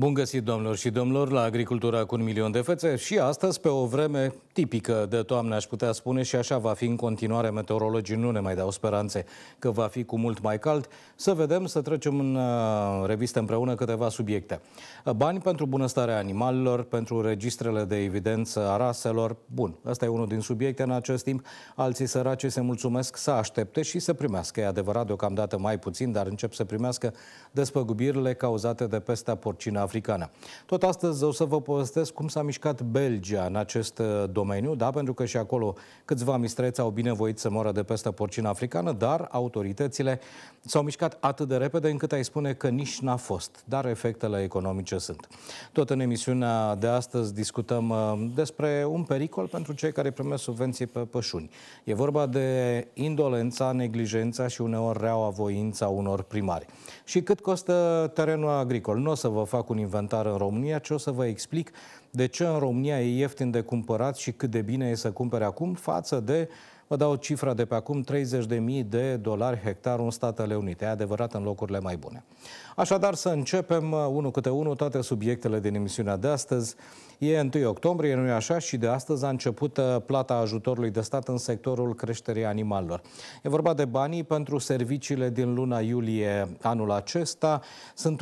Bun găsit, domnilor și domnilor, la Agricultura cu un milion de fețe și astăzi, pe o vreme tipică de toamnă, aș putea spune, și așa va fi în continuare. Meteorologii nu ne mai dau speranțe că va fi cu mult mai cald. Să vedem, să trecem în uh, revistă împreună câteva subiecte. Uh, bani pentru bunăstarea animalelor, pentru registrele de evidență a raselor. Bun, ăsta e unul din subiecte în acest timp. Alții săraci se mulțumesc să aștepte și să primească. E adevărat, deocamdată mai puțin, dar încep să primească despăgubirile cauzate de pestea porcina africană. Tot astăzi o să vă povestesc cum s-a mișcat Belgia în acest uh, domeniu, da, pentru că și acolo câțiva mistreți au binevoit să moară de peste porcina africană, dar autoritățile s-au mișcat atât de repede încât ai spune că nici n-a fost, dar efectele economice sunt. Tot în emisiunea de astăzi discutăm uh, despre un pericol pentru cei care primesc subvenții pe pășuni. E vorba de indolența, neglijența și uneori reaua voința unor primari. Și cât costă terenul agricol? Nu o să vă fac un inventar în România, ci o să vă explic de ce în România e ieftin de cumpărat și cât de bine e să cumpere acum față de Vă dau cifra de pe acum, 30.000 de dolari hectarul în Statele Unite. E adevărat în locurile mai bune. Așadar, să începem uh, unul câte unul toate subiectele din emisiunea de astăzi. E 1 octombrie, nu e așa, și de astăzi a început uh, plata ajutorului de stat în sectorul creșterii animalelor. E vorba de banii pentru serviciile din luna iulie anul acesta. Sunt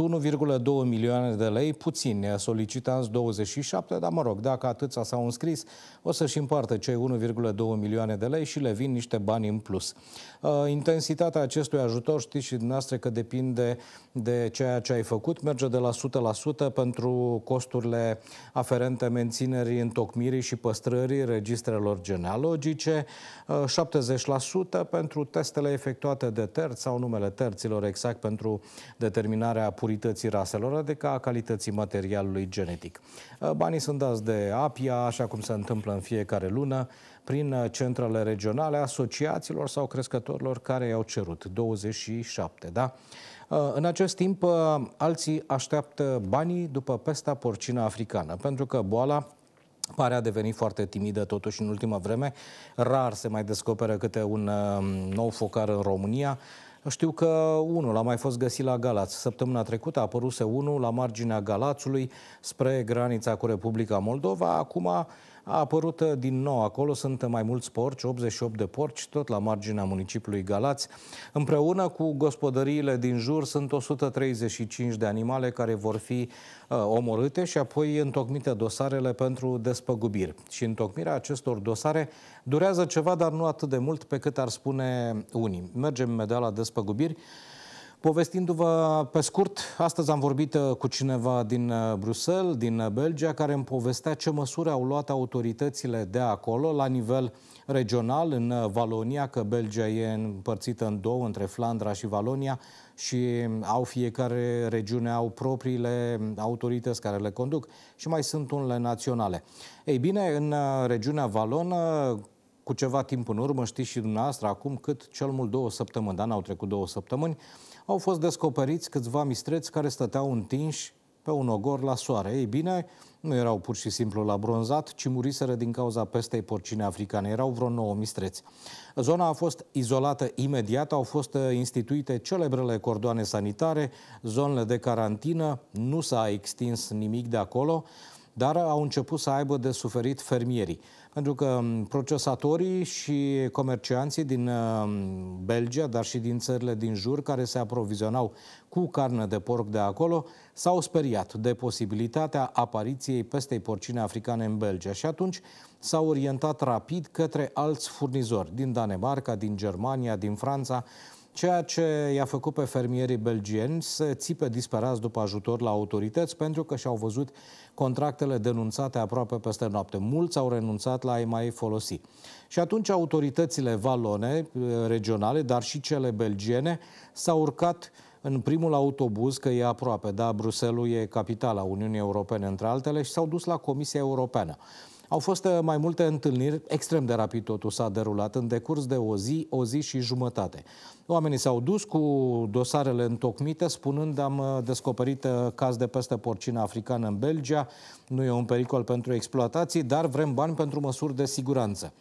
1,2 milioane de lei, puțin uh, solicitanți 27, dar mă rog, dacă atâția s-au înscris, o să-și împartă cei 1,2 milioane de lei și și le vin niște bani în plus. Uh, intensitatea acestui ajutor, știți și dumneavoastră că depinde de ceea ce ai făcut, merge de la 100% pentru costurile aferente menținerii, întocmirii și păstrării registrelor genealogice, 70% uh, pentru testele efectuate de terți sau numele terților exact pentru determinarea purității raselor, adică a calității materialului genetic. Uh, banii sunt dați de APIA, așa cum se întâmplă în fiecare lună, prin uh, centrele regionale asociațiilor sau crescătorilor care i-au cerut, 27, da? Uh, în acest timp, uh, alții așteaptă banii după pesta porcina africană, pentru că boala pare a deveni foarte timidă totuși în ultima vreme. Rar se mai descoperă câte un nou focar în România. Știu că unul a mai fost găsit la Galați. Săptămâna trecută a apăruse unul la marginea Galațului spre granița cu Republica Moldova. Acum a apărut uh, din nou. Acolo sunt mai mulți porci, 88 de porci, tot la marginea municipiului Galați. Împreună cu gospodăriile din jur sunt 135 de animale care vor fi uh, omorâte și apoi întocmite dosarele pentru despăgubiri. Și întocmirea acestor dosare durează ceva, dar nu atât de mult pe cât ar spune unii. Mergem imediat la despăgubiri. Povestindu-vă pe scurt, astăzi am vorbit uh, cu cineva din uh, Bruxelles, din uh, Belgia, care îmi povestea ce măsuri au luat autoritățile de acolo, la nivel regional, în Valonia, că Belgia e împărțită în două, între Flandra și Valonia, și um, au fiecare regiune, au propriile um, autorități care le conduc și mai sunt unele naționale. Ei bine, în regiunea Valonă, cu ceva timp în urmă, știți și dumneavoastră acum cât cel mult două săptămâni, dar n-au trecut două săptămâni, au fost descoperiți câțiva mistreți care stăteau întinși pe un ogor la soare. Ei bine, nu erau pur și simplu la bronzat, ci muriseră din cauza pestei porcine africane. Erau vreo nouă mistreți. Zona a fost izolată imediat, au fost uh, instituite celebrele cordoane sanitare, zonele de carantină, nu s-a extins nimic de acolo, dar au început să aibă de suferit fermierii. Pentru că um, procesatorii și comercianții din um, Belgia, dar și din țările din jur, care se aprovizionau cu carne de porc de acolo, s-au speriat de posibilitatea apariției pestei porcine africane în Belgia și atunci s-au orientat rapid către alți furnizori din Danemarca, din Germania, din Franța, ceea ce i-a făcut pe fermierii belgieni să țipe disperați după ajutor la autorități pentru că și-au văzut contractele denunțate aproape peste noapte. Mulți au renunțat la a-i mai folosi. Și atunci autoritățile valone, eh, regionale, dar și cele belgiene, s-au urcat în primul autobuz, că e aproape, da, Bruselul e capitala Uniunii Europene, între altele, și s-au dus la Comisia Europeană. Au fost uh, mai multe întâlniri, extrem de rapid totul s-a derulat, în decurs de o zi, o zi și jumătate. Oamenii s-au dus cu dosarele întocmite, spunând am uh, descoperit uh, caz de peste porcină africană în Belgia, nu e un pericol pentru exploatații, dar vrem bani pentru măsuri de siguranță.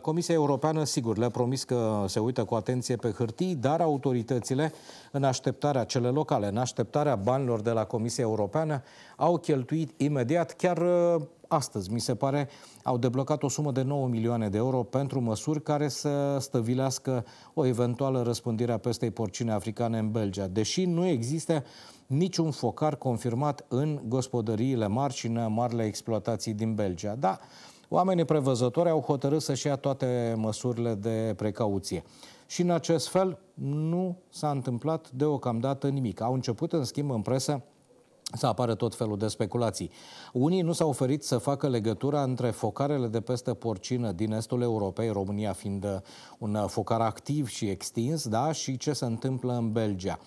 Comisia Europeană, sigur, le-a promis că se uită cu atenție pe hârtii, dar autoritățile, în așteptarea cele locale, în așteptarea banilor de la Comisia Europeană, au cheltuit imediat chiar astăzi, mi se pare, au deblocat o sumă de 9 milioane de euro pentru măsuri care să stăvilească o eventuală răspândire a pestei porcine africane în Belgia. Deși nu există niciun focar confirmat în gospodăriile mari și în marile exploatații din Belgia. Da, oamenii prevăzători au hotărât să-și ia toate măsurile de precauție. Și în acest fel nu s-a întâmplat deocamdată nimic. Au început, în schimb, în presă să apară tot felul de speculații. Unii nu s-au oferit să facă legătura între focarele de peste porcină din estul Europei, România fiind un focar activ și extins, da, și ce se întâmplă în Belgia.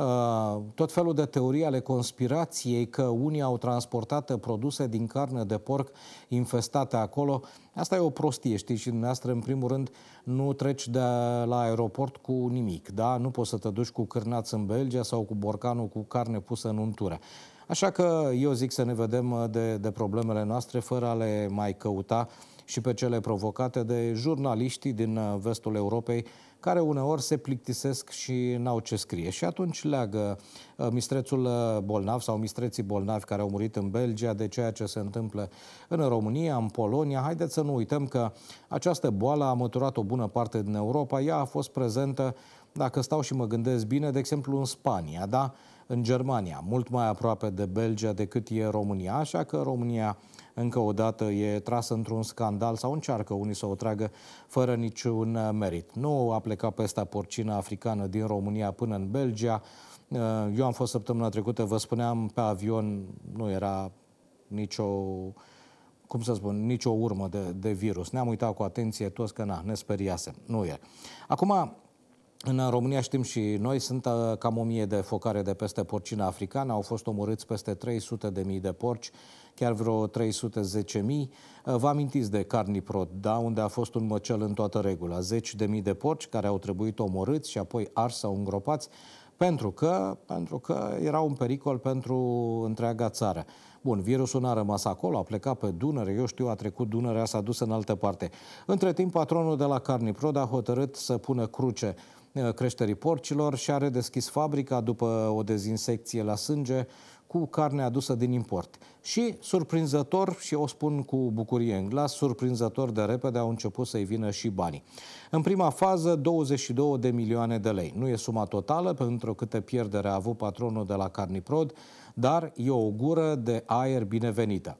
Uh, tot felul de teorii ale conspirației că unii au transportat produse din carne de porc infestate acolo. Asta e o prostie, știi, și dumneavoastră, în primul rând, nu treci de la aeroport cu nimic, da? Nu poți să te duci cu cârnați în Belgia sau cu borcanul cu carne pusă în untură. Așa că eu zic să ne vedem uh, de, de problemele noastre fără a le mai căuta și pe cele provocate de jurnaliștii din uh, vestul Europei care uneori se plictisesc și n-au ce scrie. Și atunci leagă uh, mistrețul uh, bolnav sau mistreții bolnavi care au murit în Belgia de ceea ce se întâmplă în România, în Polonia. Haideți să nu uităm că această boală a măturat o bună parte din Europa. Ea a fost prezentă, dacă stau și mă gândesc bine, de exemplu în Spania, da? în Germania, mult mai aproape de Belgia decât e România, așa că România încă o dată e trasă într-un scandal sau încearcă unii să o tragă fără niciun merit. Nu a plecat pesta porcina africană din România până în Belgia. Uh, eu am fost săptămâna trecută, vă spuneam, pe avion nu era nicio cum să spun, nicio urmă de, de virus. Ne-am uitat cu atenție toți că na, ne speriasem. Nu e. Acum, în România știm și noi, sunt uh, cam o mie de focare de peste porcina africană, au fost omorâți peste 300 de mii de porci, chiar vreo 310 mii. Uh, vă amintiți de Carniprod, da? unde a fost un măcel în toată regula, zeci de mii de porci care au trebuit omorâți și apoi arși sau îngropați, pentru că, pentru că era un pericol pentru întreaga țară. Bun, virusul n-a rămas acolo, a plecat pe Dunăre, eu știu, a trecut Dunărea, s-a dus în altă parte. Între timp, patronul de la Carniprod a hotărât să pună cruce Uh, creșterii porcilor și a redeschis fabrica după o dezinsecție la sânge cu carne adusă din import. Și, surprinzător, și o spun cu bucurie în glas, surprinzător de repede au început să-i vină și banii. În prima fază, 22 de milioane de lei. Nu e suma totală, pentru câte pierdere a avut patronul de la Carniprod, dar e o gură de aer binevenită.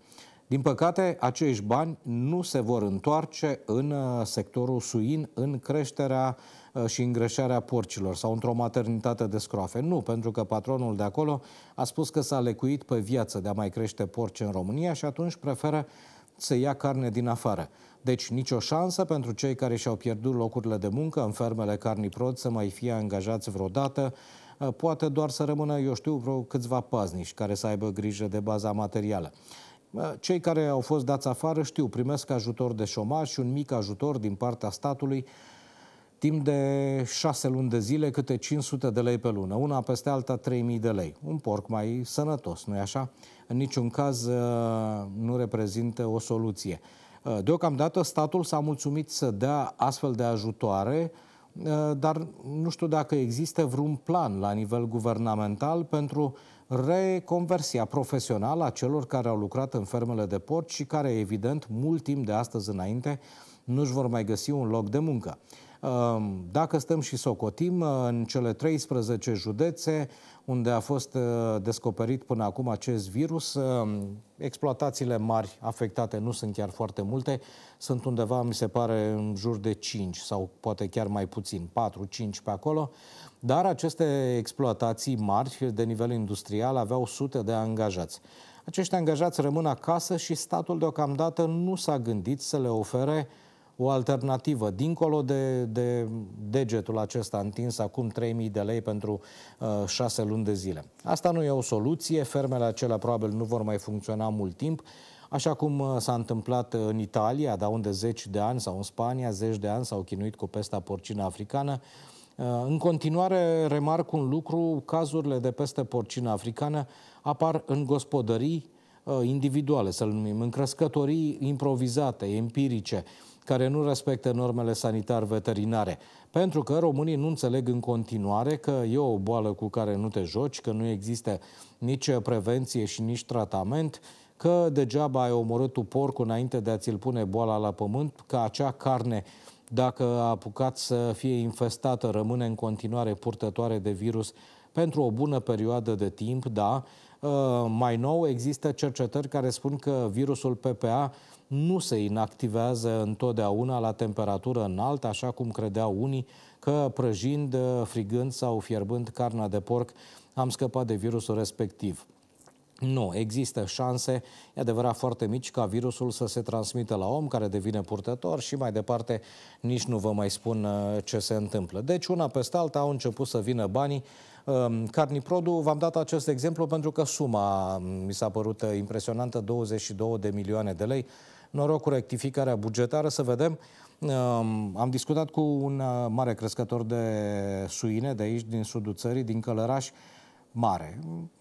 Din păcate, acești bani nu se vor întoarce în uh, sectorul suin, în creșterea uh, și îngreșarea porcilor sau într-o maternitate de scroafe. Nu, pentru că patronul de acolo a spus că s-a lecuit pe viață de a mai crește porci în România și atunci preferă să ia carne din afară. Deci nicio șansă pentru cei care și-au pierdut locurile de muncă în fermele carniprod să mai fie angajați vreodată, uh, poate doar să rămână, eu știu, vreo câțiva paznici care să aibă grijă de baza materială. Cei care au fost dați afară știu, primesc ajutor de șomaj și un mic ajutor din partea statului timp de șase luni de zile, câte 500 de lei pe lună, una peste alta 3000 de lei. Un porc mai sănătos, nu-i așa? În niciun caz ă, nu reprezintă o soluție. Ă, deocamdată statul s-a mulțumit să dea astfel de ajutoare, ă, dar nu știu dacă există vreun plan la nivel guvernamental pentru reconversia profesională a celor care au lucrat în fermele de porci și care, evident, mult timp de astăzi înainte, nu-și vor mai găsi un loc de muncă. Ehm, dacă stăm și socotim, în cele 13 județe, unde a fost uh, descoperit până acum acest virus. Uh, exploatațiile mari afectate nu sunt chiar foarte multe, sunt undeva, mi se pare, în jur de 5 sau poate chiar mai puțin, 4-5 pe acolo. Dar aceste exploatații mari de nivel industrial aveau sute de angajați. Acești angajați rămân acasă și statul deocamdată nu s-a gândit să le ofere uh, o alternativă, dincolo de, de degetul acesta întins acum 3.000 de lei pentru uh, 6 luni de zile. Asta nu e o soluție, fermele acelea probabil nu vor mai funcționa mult timp, așa cum uh, s-a întâmplat în Italia, da, unde zeci de ani, sau în Spania, zeci de ani s-au chinuit cu pesta porcină africană. Uh, în continuare, remarc un lucru, cazurile de peste porcină africană apar în gospodării uh, individuale, să-l numim, în crescătorii improvizate, empirice, care nu respectă normele sanitar-veterinare. Pentru că românii nu înțeleg în continuare că e o boală cu care nu te joci, că nu există nici prevenție și nici tratament, că degeaba ai omorât tu porcul înainte de a ți-l pune boala la pământ, că acea carne dacă a apucat să fie infestată, rămâne în continuare purtătoare de virus pentru o bună perioadă de timp, da. Ă, mai nou există cercetări care spun că virusul PPA nu se inactivează întotdeauna la temperatură înaltă, așa cum credeau unii, că prăjind, frigând sau fierbând carnea de porc am scăpat de virusul respectiv. Nu, există șanse, e adevărat foarte mici, ca virusul să se transmită la om care devine purtător și mai departe nici nu vă mai spun uh, ce se întâmplă. Deci una peste alta au început să vină banii. Um, Carniprodu, v-am dat acest exemplu pentru că suma mm, mi s-a părut uh, impresionantă, 22 de milioane de lei noroc cu rectificarea bugetară, să vedem. Am discutat cu un uh, mare crescător de suine de aici, din sudul țării, din Călăraș, mare,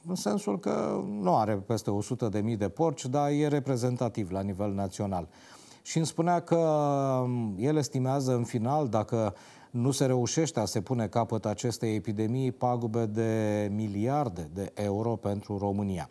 în sensul că nu are peste 100 de, de porci, dar e reprezentativ la nivel național. Și îmi spunea că um, el estimează în final, dacă nu se reușește a se pune capăt acestei epidemii, pagube de miliarde de euro pentru România.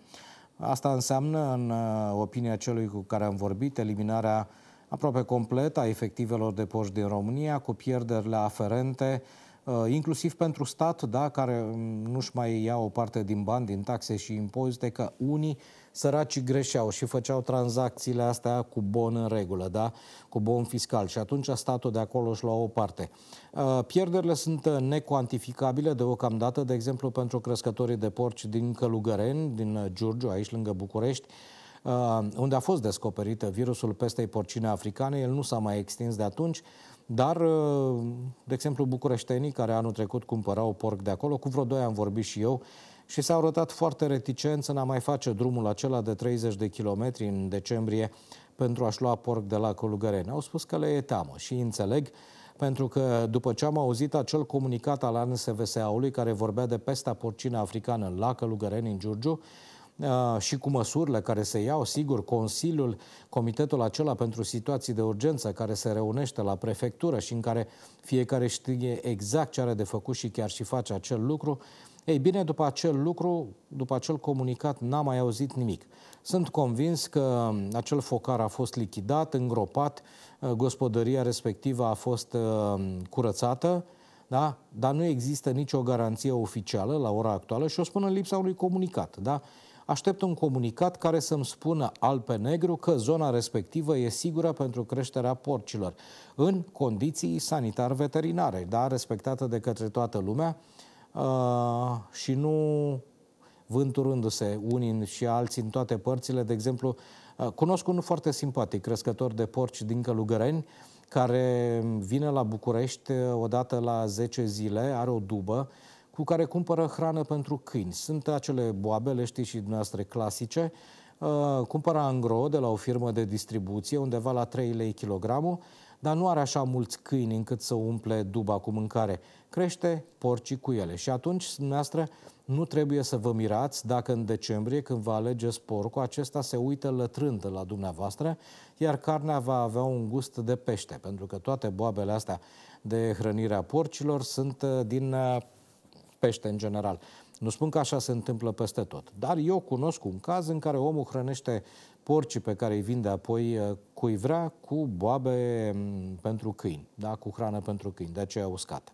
Asta înseamnă, în uh, opinia celui cu care am vorbit, eliminarea aproape completă a efectivelor de poști din România, cu pierderile aferente, Uh, inclusiv pentru stat, da, care mm, nu-și mai ia o parte din bani, din taxe și impozite, că unii săraci greșeau și făceau tranzacțiile astea cu bon în regulă, da? cu bon fiscal și atunci statul de acolo își lua o parte. Uh, pierderile sunt necuantificabile deocamdată, de exemplu pentru crescătorii de porci din Călugăreni, din uh, Giurgiu, aici lângă București, unde a fost descoperit virusul pestei porcine africane, el nu s-a mai extins de atunci, dar, uh, de exemplu, bucureștenii care anul trecut cumpărau porc de acolo, cu vreo doi am vorbit și eu, și s-au arătat foarte reticenți n a mai face drumul acela de 30 de kilometri în decembrie pentru a-și lua porc de la Călugăreni. Au spus că le e teamă și înțeleg, pentru că după ce am auzit acel comunicat al ANSVSA-ului care vorbea de pesta porcină africană la Călugăreni în Giurgiu, Ah, și cu măsurile care se iau, sigur, Consiliul, Comitetul acela pentru situații de urgență care se reunește la prefectură și în care fiecare știe exact ce are de făcut și chiar și face acel lucru, ei bine, după acel lucru, după acel comunicat, n-am mai auzit nimic. Sunt convins că mm, acel focar a fost lichidat, îngropat, eh, gospodăria respectivă a fost eh, curățată, da? dar nu există nicio garanție oficială la ora actuală și o spun în lipsa unui comunicat. Da? Aștept un comunicat care să-mi spună al pe negru că zona respectivă e sigură pentru creșterea porcilor, în condiții sanitar-veterinare, da, respectată de către toată lumea uh, și nu vânturându-se unii și alții în toate părțile. De exemplu, uh, cunosc unul foarte simpatic, crescător de porci din Călugăreni, care vine la București uh, odată la 10 zile, are o dubă cu care cumpără hrană pentru câini. Sunt acele boabele, știi și dumneavoastră, clasice, Uh, cumpără angro de la o firmă de distribuție, undeva la 3 lei kilogramul, dar nu are așa mulți câini încât să umple duba cu mâncare. Crește porcii cu ele. Și atunci, dumneavoastră, nu trebuie să vă mirați dacă în decembrie, când vă alegeți porcul, acesta se uită lătrând la dumneavoastră, iar carnea va avea un gust de pește, pentru că toate boabele astea de hrănirea porcilor sunt uh, din uh, pește în general. Nu spun că așa se întâmplă peste tot, dar eu cunosc un caz în care omul hrănește porcii pe care îi vinde apoi uh, cui vrea cu boabe mm, pentru câini, da? cu hrană pentru câini, de aceea uscată.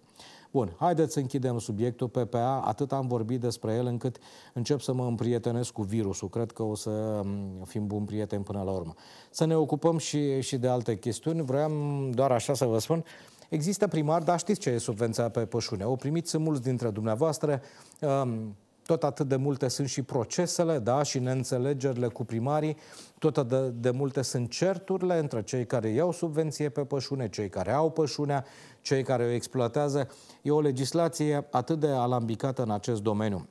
Bun, haideți să închidem subiectul PPA, atât am vorbit despre el încât încep să mă împrietenesc cu virusul. Cred că o să mm, fim buni prieteni până la urmă. Să ne ocupăm și, și de alte chestiuni. Vreau doar așa să vă spun, Există primar, dar știți ce e subvenția pe pășune. O primiți mulți dintre dumneavoastră. Um, tot atât de multe sunt și procesele, da, și neînțelegerile cu primarii, tot atât de, de multe sunt certurile între cei care iau subvenție pe pășune, cei care au pășunea, cei care o exploatează. E o legislație atât de alambicată în acest domeniu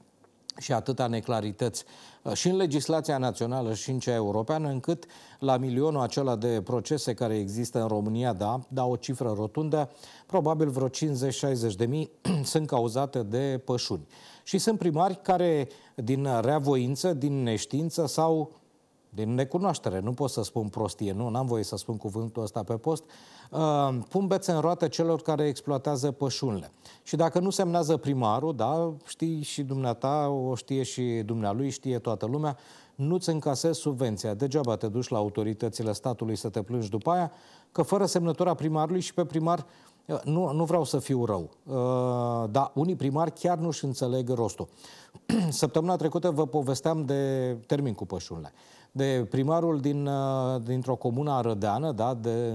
și atâta neclarități uh, și în legislația națională și în cea europeană, încât la milionul acela de procese care există în România, da, da o cifră rotundă, probabil vreo 50-60 de mii sunt cauzate de pășuni. Și sunt primari care, din reavoință, din neștiință sau din necunoaștere, nu pot să spun prostie, nu, n-am voie să spun cuvântul ăsta pe post, uh, pun bețe în roată celor care exploatează pășunile. Și dacă nu semnează primarul, da, știi și dumneata, o știe și dumnealui, știe toată lumea, nu-ți încasezi subvenția. Degeaba te duci la autoritățile statului să te plângi după aia, că fără semnătura primarului și pe primar eh, nu, nu vreau să fiu rău, uh, dar unii primari chiar nu-și înțeleg rostul. Săptămâna trecută vă povesteam de termin cu pășunile de primarul din, uh, dintr-o comună arădeană, da, de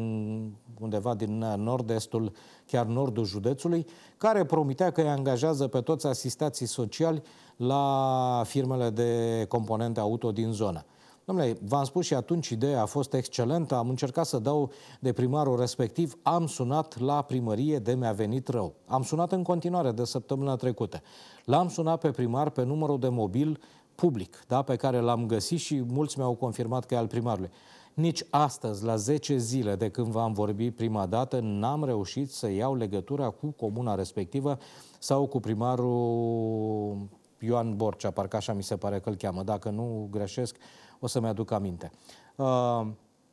undeva din uh, nord-estul, chiar nordul județului, care promitea că îi angajează pe toți asistații sociali la firmele de componente auto din zonă. Domnule, v-am spus și atunci, ideea a fost excelentă, am încercat să dau de primarul respectiv, am sunat la primărie de mi-a venit rău. Am sunat în continuare de săptămâna trecută. L-am sunat pe primar pe numărul de mobil public, da, pe care l-am găsit și mulți mi-au confirmat că e al primarului. Nici astăzi, la 10 zile de când v-am vorbit prima dată, n-am reușit să iau legătura cu comuna respectivă sau cu primarul Ioan Borcea, parcă așa mi se pare că îl cheamă. Dacă nu greșesc, o să-mi aduc aminte. Uh,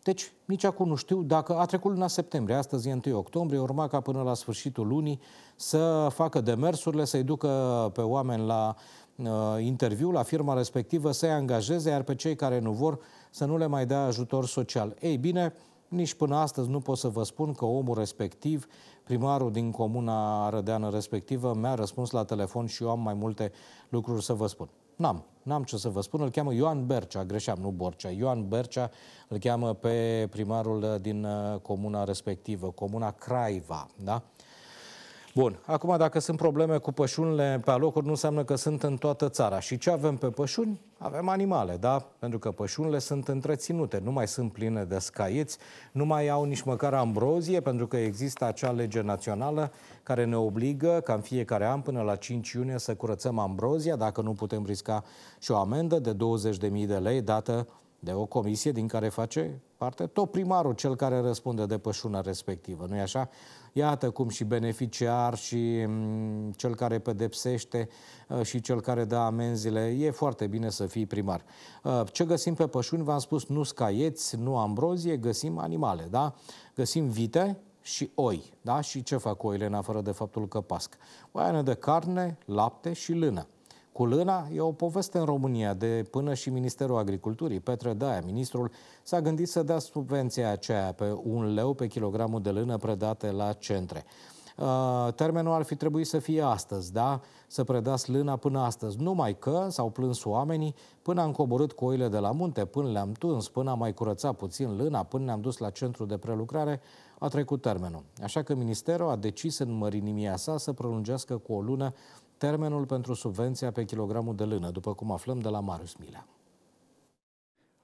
deci, nici acum nu știu dacă a trecut luna septembrie, astăzi e 1 octombrie, urma ca până la sfârșitul lunii să facă demersurile, să-i ducă pe oameni la Uh, interviu la firma respectivă să-i angajeze, iar pe cei care nu vor să nu le mai dea ajutor social. Ei bine, nici până astăzi nu pot să vă spun că omul respectiv, primarul din comuna rădeană respectivă, mi-a răspuns la telefon și eu am mai multe lucruri să vă spun. N-am, n-am ce să vă spun. Îl cheamă Ioan Bercea, greșeam, nu Borcea. Ioan Bercea îl cheamă pe primarul din uh, comuna respectivă, comuna Craiva, da? Bun, acum dacă sunt probleme cu pășunile pe alocuri, nu înseamnă că sunt în toată țara. Și ce avem pe pășuni? Avem animale, da? Pentru că pășunile sunt întreținute, nu mai sunt pline de scaieți, nu mai au nici măcar ambrozie, pentru că există acea lege națională care ne obligă ca în fiecare an până la 5 iunie să curățăm ambrozia, dacă nu putem risca și o amendă de 20.000 de lei dată de o comisie din care face parte, tot primarul cel care răspunde de pășuna respectivă, nu-i așa? Iată cum și beneficiar și mm, cel care pedepsește uh, și cel care dă amenzile, e foarte bine să fii primar. Uh, ce găsim pe pășuni, v-am spus, nu scaieți, nu ambrozie, găsim animale, da? Găsim vite, și oi. Da? Și ce fac oile în afară de faptul că pasc? O de carne, lapte și lână. Cu lâna e o poveste în România, de până și Ministerul Agriculturii, Petre Daia, ministrul, s-a gândit să dea subvenția aceea pe un leu pe kilogramul de lână predate la centre. Uh, termenul ar fi trebuit să fie astăzi, da? Să predați lâna până astăzi. Numai că s-au plâns oamenii până am coborât cu oile de la munte, până le-am tuns, până am mai curățat puțin lâna, până ne-am dus la centru de prelucrare, a trecut termenul. Așa că ministerul a decis în mărinimia sa să prelungească cu o lună termenul pentru subvenția pe kilogramul de lână, după cum aflăm de la Marius Milea.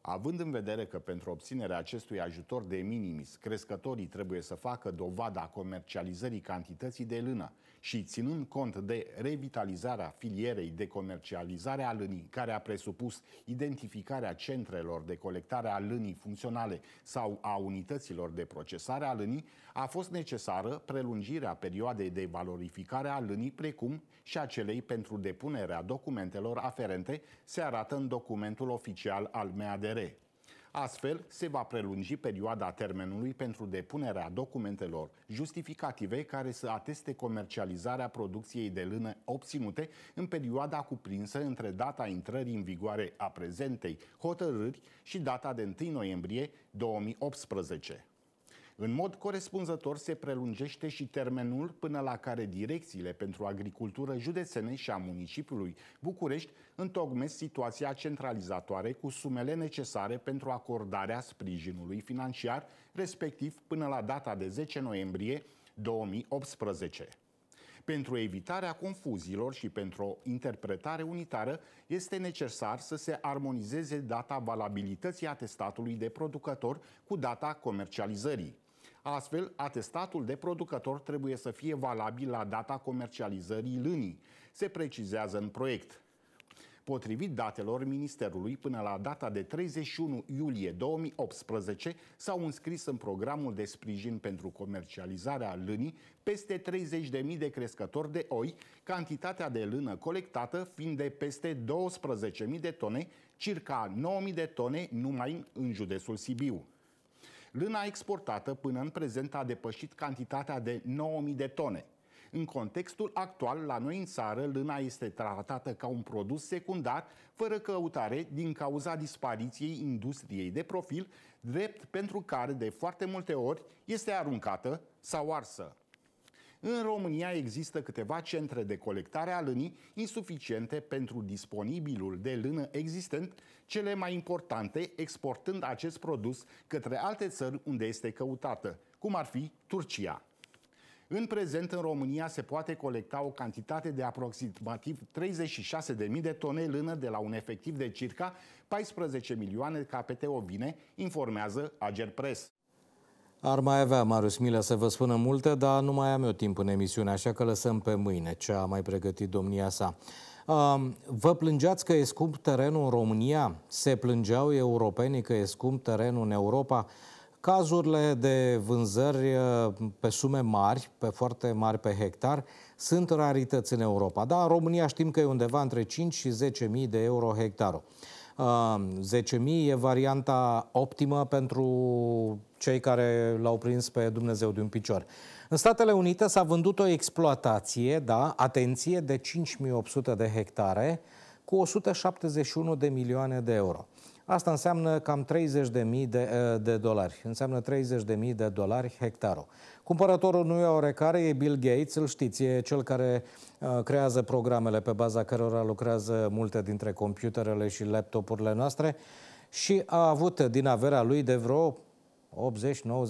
Având în vedere că pentru obținerea acestui ajutor de minimis, crescătorii trebuie să facă dovada comercializării cantității de lână și ținând cont de revitalizarea filierei de comercializare a lânii, care a presupus identificarea centrelor de colectare a lânii funcționale sau a unităților de procesare a lânii, a fost necesară prelungirea perioadei de valorificare a lânii, precum și a celei pentru depunerea documentelor aferente, se arată în documentul oficial al MADR. Astfel, se va prelungi perioada termenului pentru depunerea documentelor justificative care să ateste comercializarea producției de lână obținute în perioada cuprinsă între data intrării în vigoare a prezentei hotărâri și data de 1 noiembrie 2018. În mod corespunzător se prelungește și termenul până la care direcțiile pentru agricultură județene și a municipiului București întocmesc situația centralizatoare cu sumele necesare pentru acordarea sprijinului financiar, respectiv până la data de 10 noiembrie 2018. Pentru evitarea confuziilor și pentru o interpretare unitară, este necesar să se armonizeze data valabilității atestatului de producător cu data comercializării. Astfel, atestatul de producător trebuie să fie valabil la data comercializării lânii, se precizează în proiect. Potrivit datelor Ministerului, până la data de 31 iulie 2018 s-au înscris în programul de sprijin pentru comercializarea lânii peste 30.000 de crescători de oi, cantitatea de lână colectată fiind de peste 12.000 de tone, circa 9.000 de tone numai în județul Sibiu. Lâna exportată până în prezent a depășit cantitatea de 9.000 de tone. În contextul actual, la noi în țară, lâna este tratată ca un produs secundar, fără căutare, din cauza dispariției industriei de profil, drept pentru care, de foarte multe ori, este aruncată sau arsă. În România există câteva centre de colectare a lânii insuficiente pentru disponibilul de lână existent, cele mai importante exportând acest produs către alte țări unde este căutată, cum ar fi Turcia. În prezent, în România se poate colecta o cantitate de aproximativ 36.000 de tone lână de la un efectiv de circa 14 milioane capete ovine, informează Agerpres. Ar mai avea, Marius Milă, să vă spună multe, dar nu mai am eu timp în emisiune, așa că lăsăm pe mâine ce a mai pregătit domnia sa. Vă plângeați că e scump terenul în România? Se plângeau europenii că e scump terenul în Europa? Cazurile de vânzări eh, pe sume mari, pe foarte mari pe hectar, sunt rarități în Europa. Da, în România știm că e undeva între 5 și 10.000 de euro hectarul. 10.000 e varianta optimă pentru cei care l-au prins pe Dumnezeu de un picior. În Statele Unite s-a vândut o exploatație, da, atenție, de 5.800 de hectare cu 171 de milioane de euro. Asta înseamnă cam 30.000 de, de dolari. Înseamnă 30.000 de dolari hectarul. Cumpărătorul nu e orecare, e Bill Gates, îl știți, e cel care uh, creează programele pe baza cărora lucrează multe dintre computerele și laptopurile noastre și a avut din averea lui de vreo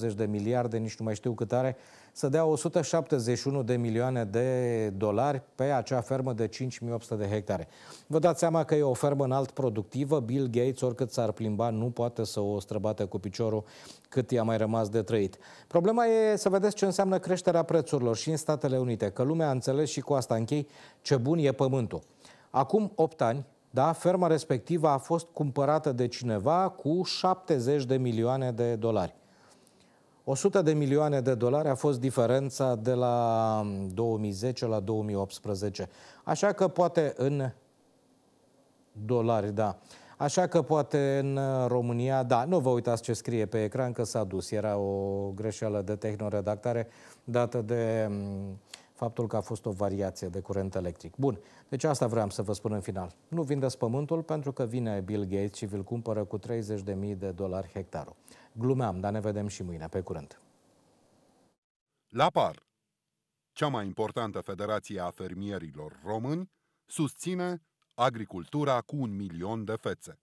80-90 de miliarde, nici nu mai știu cât are, să dea 171 de milioane de dolari pe acea fermă de 5800 de hectare. Vă dați seama că e o fermă înalt productivă, Bill Gates, oricât s-ar plimba, nu poate să o străbate cu piciorul cât i-a mai rămas de trăit. Problema e să vedeți ce înseamnă creșterea prețurilor și în Statele Unite, că lumea a înțeles și cu asta închei ce bun e pământul. Acum 8 ani, da? Ferma respectivă a fost cumpărată de cineva cu 70 de milioane de dolari. 100 de milioane de dolari a fost diferența de la 2010 la 2018. Așa că poate în dolari, da. Așa că poate în România, da, nu vă uitați ce scrie pe ecran, că s-a dus. Era o greșeală de tehnoredactare dată de faptul că a fost o variație de curent electric. Bun, deci asta vreau să vă spun în final. Nu vindeți pământul pentru că vine Bill Gates și vi-l cumpără cu 30.000 de dolari hectarul. Glumeam, dar ne vedem și mâine. Pe curând! La par! Cea mai importantă federație a fermierilor români susține agricultura cu un milion de fețe.